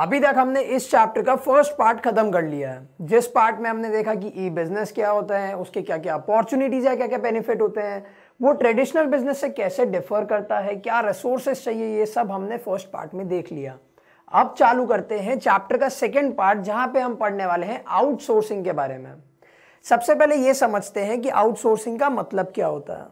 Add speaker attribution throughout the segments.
Speaker 1: अभी तक हमने इस चैप्टर का फर्स्ट पार्ट खत्म कर लिया है जिस पार्ट में हमने देखा कि ई बिजनेस क्या होता है उसके क्या क्या अपॉर्चुनिटीज है क्या क्या बेनिफिट होते हैं वो ट्रेडिशनल बिजनेस से कैसे डिफर करता है क्या रिसोर्सेज चाहिए ये सब हमने फर्स्ट पार्ट में देख लिया अब चालू करते हैं चैप्टर का सेकेंड पार्ट जहाँ पे हम पढ़ने वाले हैं आउटसोर्सिंग के बारे में सबसे पहले ये समझते हैं कि आउटसोर्सिंग का मतलब क्या होता है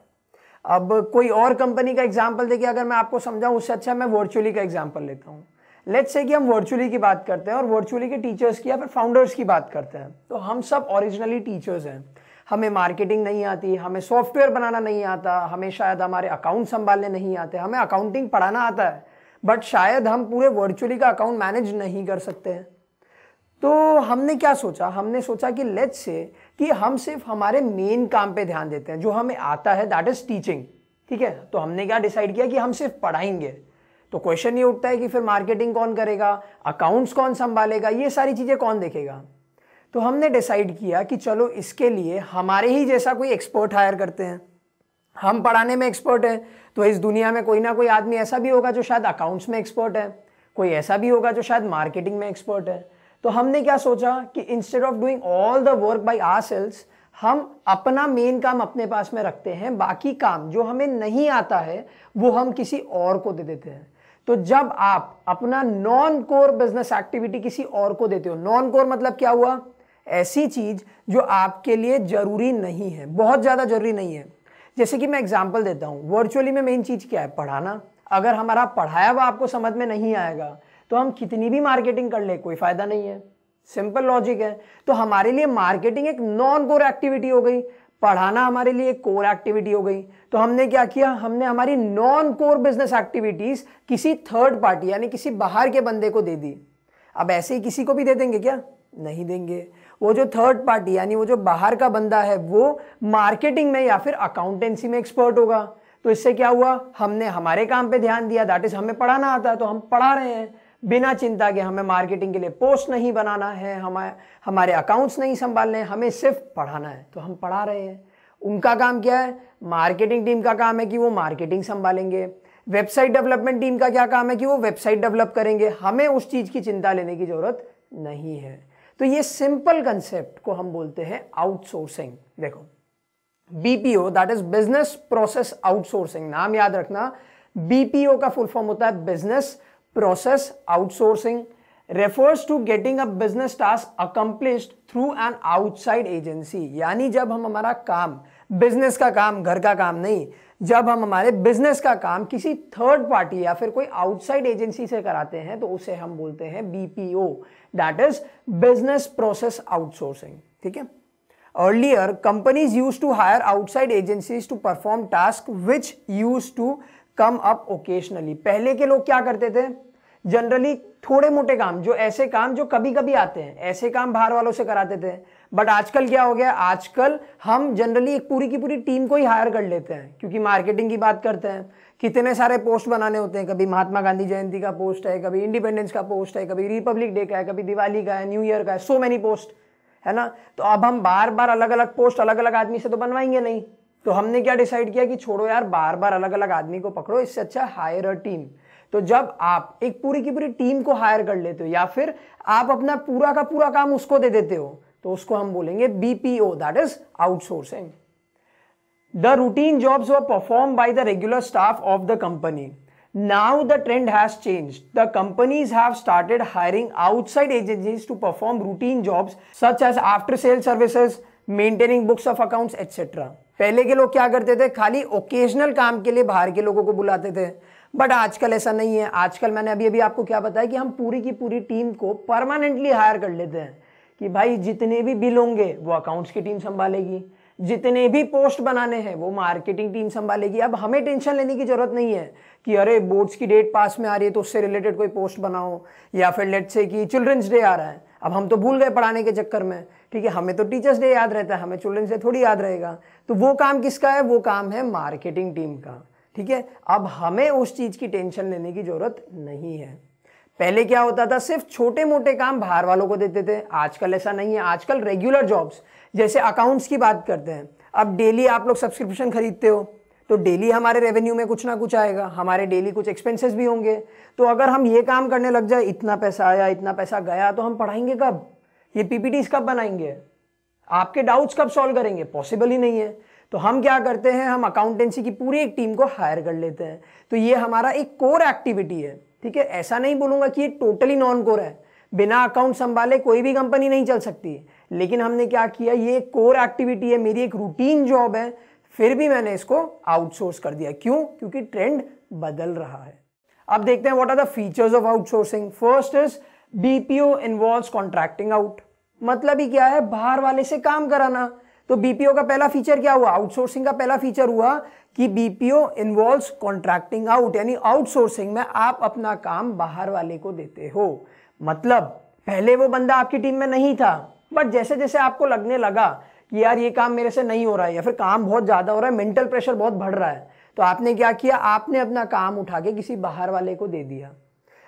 Speaker 1: अब कोई और कंपनी का एग्जाम्पल देखिए अगर मैं आपको समझाऊँ उससे अच्छा मैं वर्चुअली का एग्जाम्पल लेता हूँ लेट्स से कि हम वर्चुअली की बात करते हैं और वर्चुअली के टीचर्स की या फिर फाउंडर्स की बात करते हैं तो हम सब ओरिजिनली टीचर्स हैं हमें मार्केटिंग नहीं आती हमें सॉफ्टवेयर बनाना नहीं आता हमें शायद हमारे अकाउंट संभालने नहीं आते हमें अकाउंटिंग पढ़ाना आता है बट शायद हम पूरे वर्चुअली का अकाउंट मैनेज नहीं कर सकते हैं तो हमने क्या सोचा हमने सोचा कि लेट्स से कि हम सिर्फ हमारे मेन काम पे ध्यान देते हैं जो हमें आता है दैट इज़ टीचिंग ठीक है तो हमने क्या डिसाइड किया कि हम सिर्फ पढ़ाएंगे तो क्वेश्चन ये उठता है कि फिर मार्केटिंग कौन करेगा अकाउंट्स कौन संभालेगा ये सारी चीज़ें कौन देखेगा तो हमने डिसाइड किया कि चलो इसके लिए हमारे ही जैसा कोई एक्सपर्ट हायर करते हैं हम पढ़ाने में एक्सपर्ट हैं तो इस दुनिया में कोई ना कोई आदमी ऐसा भी होगा जो शायद अकाउंट्स में एक्सपर्ट है कोई ऐसा भी होगा जो शायद मार्केटिंग में एक्सपर्ट है तो हमने क्या सोचा कि instead of doing all the work by ourselves हम अपना मेन काम अपने पास में रखते हैं बाकी काम जो हमें नहीं आता है वो हम किसी और को दे देते हैं तो जब आप अपना नॉन कोर बिजनेस एक्टिविटी किसी और को देते हो नॉन कोर मतलब क्या हुआ ऐसी चीज जो आपके लिए जरूरी नहीं है बहुत ज़्यादा जरूरी नहीं है जैसे कि मैं एग्जाम्पल देता हूँ वर्चुअली में मेन चीज़ क्या है पढ़ाना अगर हमारा पढ़ाया हुआ आपको समझ में नहीं आएगा तो हम कितनी भी मार्केटिंग कर ले कोई फ़ायदा नहीं है सिंपल लॉजिक है तो हमारे लिए मार्केटिंग एक नॉन कोर एक्टिविटी हो गई पढ़ाना हमारे लिए कोर एक्टिविटी हो गई तो हमने क्या किया हमने हमारी नॉन कोर बिजनेस एक्टिविटीज किसी थर्ड पार्टी यानी किसी बाहर के बंदे को दे दी अब ऐसे ही किसी को भी दे देंगे क्या नहीं देंगे वो जो थर्ड पार्टी यानी वो जो बाहर का बंदा है वो मार्केटिंग में या फिर अकाउंटेंसी में एक्सपर्ट होगा तो इससे क्या हुआ हमने हमारे काम पे ध्यान दिया दैट इज़ हमें पढ़ाना आता है तो हम पढ़ा रहे हैं बिना चिंता के हमें मार्केटिंग के लिए पोस्ट नहीं बनाना है हमारे हमारे अकाउंट्स नहीं संभालने हमें सिर्फ पढ़ाना है तो हम पढ़ा रहे हैं उनका काम क्या है मार्केटिंग टीम का काम है कि वो मार्केटिंग संभालेंगे वेबसाइट डेवलपमेंट टीम का क्या काम है कि वो वेबसाइट डेवलप करेंगे हमें उस चीज़ की चिंता लेने की ज़रूरत नहीं है तो ये सिंपल कंसेप्ट को हम बोलते हैं आउटसोर्सिंग देखो BPO that is business process outsourcing नाम याद रखना बीपीओ का फुल फॉर्म होता है business process outsourcing refers to getting a business task accomplished through an outside agency यानी जब हम हमारा काम बिजनेस का काम घर का काम नहीं जब हम हमारे बिजनेस का काम किसी थर्ड पार्टी या फिर कोई आउटसाइड एजेंसी से कराते हैं तो उसे हम बोलते हैं BPO that is business process outsourcing ठीक है earlier companies use to hire outside agencies to perform task which use to come up occasionally पहले के लोग क्या करते थे जनरली थोड़े मोटे काम जो ऐसे काम जो कभी कभी आते हैं ऐसे काम बाहर वालों से कराते थे बट आजकल क्या हो गया आजकल हम जनरली एक पूरी की पूरी टीम को ही हायर कर लेते हैं क्योंकि मार्केटिंग की बात करते हैं कितने सारे पोस्ट बनाने होते हैं कभी महात्मा गांधी जयंती का पोस्ट है कभी इंडिपेंडेंस का पोस्ट है कभी रिपब्लिक डे का है कभी दिवाली का है न्यू ईयर का है सो मैनी पोस्ट है ना तो अब हम बार बार अलग अलग पोस्ट अलग अलग आदमी से तो बनवाएंगे नहीं तो हमने क्या डिसाइड किया कि छोड़ो यार बार बार अलग अलग आदमी को पकड़ो इससे अच्छा हायर अ टीम तो जब आप एक पूरी की पूरी टीम को हायर कर लेते हो या फिर आप अपना पूरा का पूरा काम उसको दे देते हो तो उसको हम बोलेंगे BPO that is outsourcing the routine jobs were perform by the regular staff of the company now the trend has change the companies have started hiring outside agencies to perform routine jobs such as after sale services maintaining books of accounts etcetera पहले के लोग क्या करते थे खाली occasional काम के लिए बाहर के लोगों को बुलाते थे बट आजकल ऐसा नहीं है आजकल मैंने अभी अभी आपको क्या बताया कि हम पूरी की पूरी टीम को परमानेंटली हायर कर लेते हैं कि भाई जितने भी बिल होंगे वो अकाउंट्स की टीम संभालेगी जितने भी पोस्ट बनाने हैं वो मार्केटिंग टीम संभालेगी अब हमें टेंशन लेने की ज़रूरत नहीं है कि अरे बोर्ड्स की डेट पास में आ रही है तो उससे रिलेटेड कोई पोस्ट बनाओ या फिर लेट से कि चिल्ड्रंस डे आ रहा है अब हम तो भूल गए पढ़ाने के चक्कर में ठीक है हमें तो टीचर्स डे याद रहता है हमें चिल्ड्रंस डे थोड़ी याद रहेगा तो वो काम किसका है वो काम है मार्केटिंग टीम का ठीक है अब हमें उस चीज़ की टेंशन लेने की ज़रूरत नहीं है पहले क्या होता था सिर्फ छोटे मोटे काम बाहर वालों को देते थे आजकल ऐसा नहीं है आजकल रेगुलर जॉब्स जैसे अकाउंट्स की बात करते हैं अब डेली आप लोग सब्सक्रिप्शन खरीदते हो तो डेली हमारे रेवेन्यू में कुछ ना कुछ आएगा हमारे डेली कुछ एक्सपेंसेस भी होंगे तो अगर हम ये काम करने लग जाए इतना पैसा आया इतना पैसा गया तो हम पढ़ाएंगे कब ये पीपीटीज कब बनाएंगे आपके डाउट्स कब सॉल्व करेंगे पॉसिबल ही नहीं है तो हम क्या करते हैं हम अकाउंटेंसी की पूरी एक टीम को हायर कर लेते हैं तो ये हमारा एक कोर एक्टिविटी है ठीक है ऐसा नहीं बोलूंगा कि ये टोटली नॉन कोर है बिना अकाउंट संभाले कोई भी कंपनी नहीं चल सकती लेकिन हमने क्या किया ये एक कोर एक्टिविटी है मेरी एक रूटीन जॉब है फिर भी मैंने इसको आउटसोर्स कर दिया क्यों क्योंकि ट्रेंड बदल रहा है अब देखते हैं what are the features of outsourcing first is BPO involve contracting out मतलब ही क्या है बाहर वाले से काम कराना तो बीपीओ का पहला फीचर क्या हुआ आउटसोर्सिंग का पहला फीचर हुआ कि बीपीओ इन्वॉल्व कॉन्ट्रैक्टिंग आउट यानी आउटसोर्सिंग में आप अपना काम बाहर वाले को देते हो मतलब पहले वो बंदा आपकी टीम में नहीं था बट जैसे जैसे आपको लगने लगा कि यार ये काम मेरे से नहीं हो रहा है या फिर काम बहुत ज़्यादा हो रहा है मेंटल प्रेशर बहुत बढ़ रहा है तो आपने क्या किया आपने अपना काम उठा के किसी बाहर वाले को दे दिया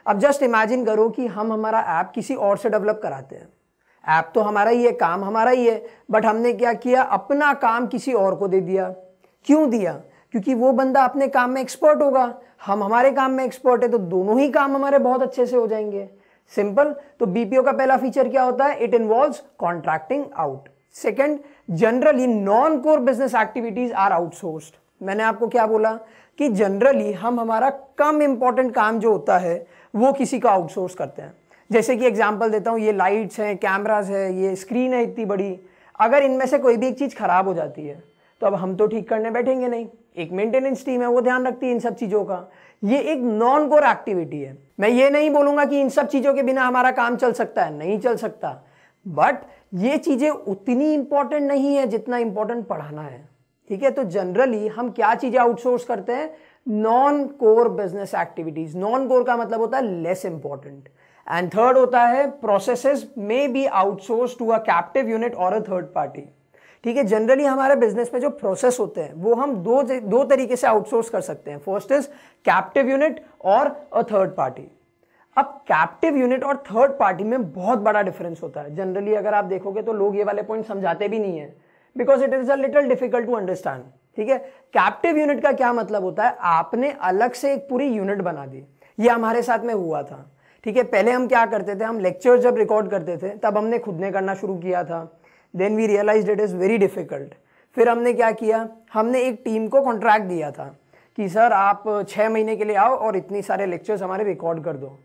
Speaker 1: अब जस्ट इमेजिन करो कि हम हमारा ऐप किसी और से डेवलप कराते हैं ऐप तो हमारा ही है काम हमारा ही है बट हमने क्या किया अपना काम किसी और को दे दिया क्यों दिया क्योंकि वो बंदा अपने काम में एक्सपर्ट होगा हम हमारे काम में एक्सपर्ट है तो दोनों ही काम हमारे बहुत अच्छे से हो जाएंगे सिंपल तो बीपीओ का पहला फीचर क्या होता है it involve contracting out second generally non core business activities are outsourced मैंने आपको क्या बोला कि जनरली हम हमारा कम इंपॉर्टेंट काम जो होता है वो किसी का आउटसोर्स करते हैं जैसे कि एग्जाम्पल देता हूँ ये लाइट्स हैं कैमराज है ये स्क्रीन है इतनी बड़ी अगर इनमें से कोई भी एक चीज़ ख़राब हो जाती है तो अब हम तो ठीक करने बैठेंगे नहीं एक मेंटेनेंस टीम है वो ध्यान रखती है इन सब चीज़ों का ये एक नॉन कोर एक्टिविटी है मैं ये नहीं बोलूँगा कि इन सब चीज़ों के बिना हमारा काम चल सकता है नहीं चल सकता बट ये चीज़ें उतनी इंपॉर्टेंट नहीं है जितना इंपॉर्टेंट पढ़ाना है ठीक है तो जनरली हम क्या चीज़ें आउटसोर्स करते हैं non core business activities non core का मतलब होता है लेस इंपॉर्टेंट एंड थर्ड होता है process may be outsource to a captive unit or a third party ठीक है जनरली हमारे बिजनेस में जो प्रोसेस होते हैं वो हम दो दो तरीके से आउटसोर्स कर सकते हैं first is captive unit or a third party अब कैप्टिव यूनिट और थर्ड पार्टी में बहुत बड़ा डिफरेंस होता है जनरली अगर आप देखोगे तो लोग ये वाले पॉइंट समझाते भी नहीं है because it is a little difficult to understand ठीक है कैप्टिव यूनिट का क्या मतलब होता है आपने अलग से एक पूरी यूनिट बना दी ये हमारे साथ में हुआ था ठीक है पहले हम क्या करते थे हम लेक्चर जब रिकॉर्ड करते थे तब हमने खुद ने करना शुरू किया था then we realize it is very difficult फिर हमने क्या किया हमने एक टीम को कॉन्ट्रैक्ट दिया था कि सर आप छः महीने के लिए आओ और इतनी सारे लेक्चर्स हमारे रिकॉर्ड कर दो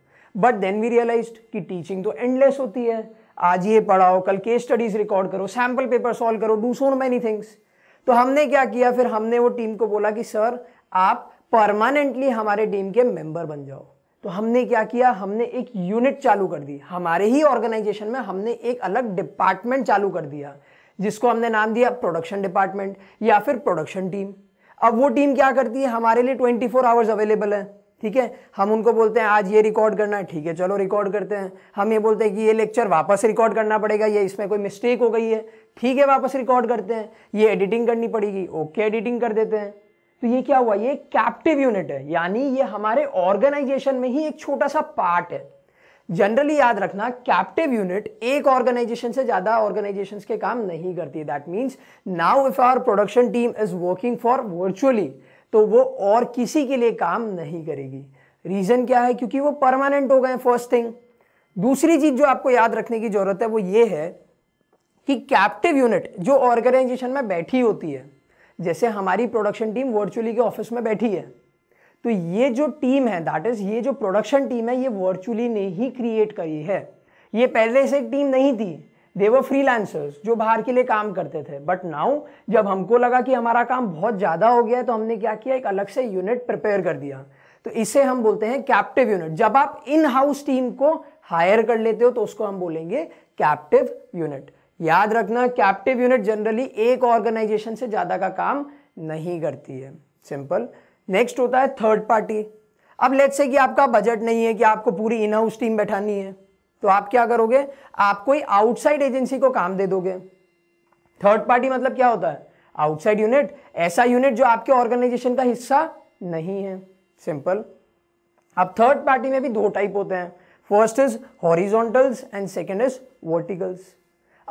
Speaker 1: बट देन वी रियलाइज कि टीचिंग तो एंडलेस होती है आज ये पढ़ाओ कल केस स्टडीज़ रिकॉर्ड करो सैम्पल पेपर सॉल्व करो डू सो मैनी थिंग्स तो हमने क्या किया फिर हमने वो टीम को बोला कि सर आप परमानेंटली हमारे टीम के मेंबर बन जाओ तो हमने क्या किया हमने एक यूनिट चालू कर दी हमारे ही ऑर्गेनाइजेशन में हमने एक अलग डिपार्टमेंट चालू कर दिया जिसको हमने नाम दिया प्रोडक्शन डिपार्टमेंट या फिर प्रोडक्शन टीम अब वो टीम क्या करती है हमारे लिए ट्वेंटी फोर आवर्स अवेलेबल है ठीक है हम उनको बोलते हैं आज ये रिकॉर्ड करना है ठीक है चलो रिकॉर्ड करते हैं हम ये बोलते हैं कि ये लेक्चर वापस रिकॉर्ड करना पड़ेगा ये इसमें कोई मिस्टेक हो गई है ठीक है वापस रिकॉर्ड करते हैं ये एडिटिंग करनी पड़ेगी ओके एडिटिंग कर देते हैं तो ये क्या हुआ ये कैप्टिव यूनिट है यानी ये हमारे ऑर्गेनाइजेशन में ही एक छोटा सा पार्ट है जनरली याद रखना कैप्टिव यूनिट एक ऑर्गेनाइजेशन से ज्यादा ऑर्गेनाइजेशन के काम नहीं करती that means now if our production team is working for virtually तो वो और किसी के लिए काम नहीं करेगी रीजन क्या है क्योंकि वो परमानेंट हो गए फर्स्ट थिंग दूसरी चीज जो आपको याद रखने की जरूरत है वो ये है कि कैप्टिव यूनिट जो ऑर्गेनाइजेशन में बैठी होती है जैसे हमारी प्रोडक्शन टीम वर्चुअली के ऑफिस में बैठी है तो ये जो टीम है दैट इज़ ये जो प्रोडक्शन टीम है ये वर्चुअली ने ही क्रिएट करी है ये पहले से एक टीम नहीं थी देवर लैंसर्स जो बाहर के लिए काम करते थे बट नाउ जब हमको लगा कि हमारा काम बहुत ज़्यादा हो गया है तो हमने क्या किया एक अलग से यूनिट प्रिपेयर कर दिया तो इसे हम बोलते हैं कैप्टिव यूनिट जब आप इन हाउस टीम को हायर कर लेते हो तो उसको हम बोलेंगे कैप्टिव यूनिट याद रखना कैप्टिव यूनिट जनरली एक ऑर्गेनाइजेशन से ज़्यादा का काम नहीं करती है सिंपल नेक्स्ट होता है थर्ड पार्टी अब लेट्स से कि आपका बजट नहीं है कि आपको पूरी इन हाउस टीम बैठानी है तो आप क्या करोगे आप कोई आउटसाइड एजेंसी को काम दे दोगे थर्ड पार्टी मतलब क्या होता है आउटसाइड यूनिट ऐसा यूनिट जो आपके ऑर्गेनाइजेशन का हिस्सा नहीं है सिंपल अब थर्ड पार्टी में भी दो टाइप होते हैं first is horizontals and second is verticals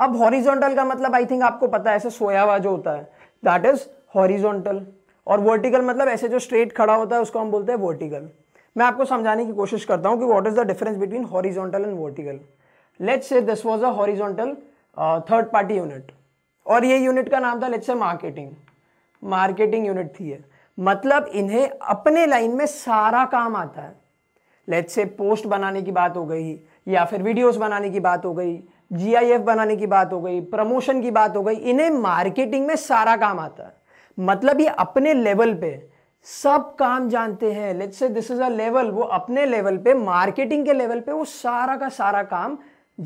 Speaker 1: अब हॉरिजॉन्टल का मतलब आई थिंक आपको पता है ऐसे सोया हुआ जो होता है दैट इज हॉरिजॉन्टल और वर्टिकल मतलब ऐसे जो स्ट्रेट खड़ा होता है उसको हम बोलते हैं वर्टिकल मैं आपको समझाने की कोशिश करता हूँ कि what is the difference between horizontal and vertical let's say this was a horizontal third party unit और ये यूनिट का नाम था let's say marketing marketing unit थी है मतलब इन्हें अपने लाइन में सारा काम आता है लेट्स से पोस्ट बनाने की बात हो गई या फिर वीडियोस बनाने की बात हो गई जीआईएफ बनाने की बात हो गई प्रमोशन की बात हो गई इन्हें मार्केटिंग में सारा काम आता है मतलब ये अपने लेवल पे सब काम जानते हैं let's say this is a level वो अपने लेवल पे मार्केटिंग के लेवल पे वो सारा का सारा काम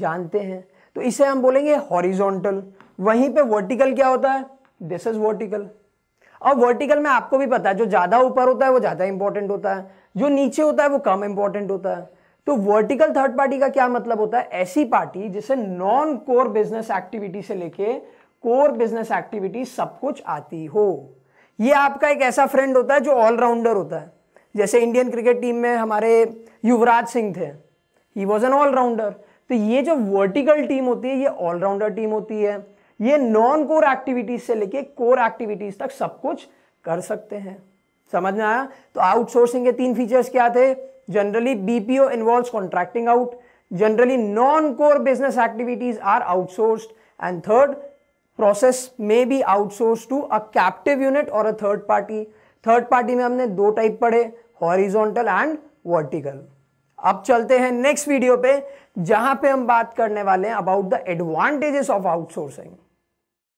Speaker 1: जानते हैं तो इसे हम बोलेंगे हॉरिजॉन्टल वहीं पे वर्टिकल क्या होता है दिस इज वर्टिकल और वर्टिकल में आपको भी पता है जो ज़्यादा ऊपर होता है वो ज़्यादा इंपॉर्टेंट होता है जो नीचे होता है वो कम इंपॉर्टेंट होता है तो वर्टिकल थर्ड पार्टी का क्या मतलब होता है ऐसी पार्टी जिसे नॉन कोर बिजनेस एक्टिविटी से लेके कोर बिजनेस एक्टिविटी सब कुछ आती हो ये आपका एक ऐसा फ्रेंड होता है जो ऑलराउंडर होता है जैसे इंडियन क्रिकेट टीम में हमारे युवराज सिंह थे ही वॉज एन ऑलराउंडर तो ये जो वर्टिकल टीम होती है ये ऑलराउंडर टीम होती है ये नॉन कोर एक्टिविटीज से लेके कोर एक्टिविटीज तक सब कुछ कर सकते हैं समझ में आया तो आउटसोर्सिंग के तीन फीचर्स क्या थे generally BPO involve contracting out generally non core business activities are outsource and third process may be outsource to a captive unit or a third party third party में हमने दो टाइप पढ़े horizontal and vertical अब चलते हैं next video पे जहां पे हम बात करने वाले हैं about the advantages of outsourcing